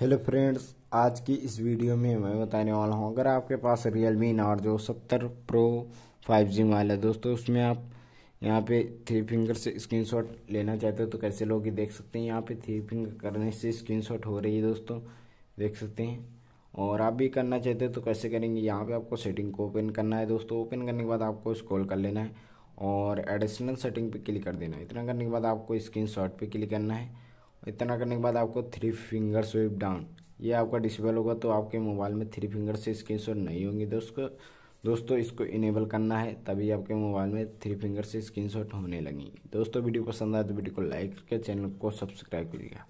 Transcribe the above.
hello friends आज की इस वीडियो में मैं बताने वाला हूँ अगर आपके पास रियल मी जो सत्तर प्रो फाइव जी मोबाइल है दोस्तों उसमें आप यहाँ पे थ्री फिंगर से स्क्रीनशॉट लेना चाहते हो तो कैसे लोग देख सकते हैं यहाँ पे थ्री फिंगर करने से स्क्रीनशॉट हो रही है दोस्तों देख सकते हैं और आप भी करना चाहते हो तो कैसे करेंगे यहाँ पर आपको सेटिंग को ओपन करना है दोस्तों ओपन करने के बाद आपको स्कॉल कर लेना है और एडिशनल सेटिंग पर क्लिक कर देना है इतना करने के बाद आपको स्क्रीन शॉट पर क्लिक करना है इतना करने के बाद आपको थ्री फिंगर स्विप डाउन ये आपका डिसेबल होगा तो आपके मोबाइल में थ्री फिंगर से शॉट नहीं होंगी दोस्तों दोस्तों इसको इनेबल करना है तभी आपके मोबाइल में थ्री फिंगर से शॉट होने लगेंगी दोस्तों वीडियो पसंद आए तो वीडियो को लाइक करके चैनल को सब्सक्राइब करिएगा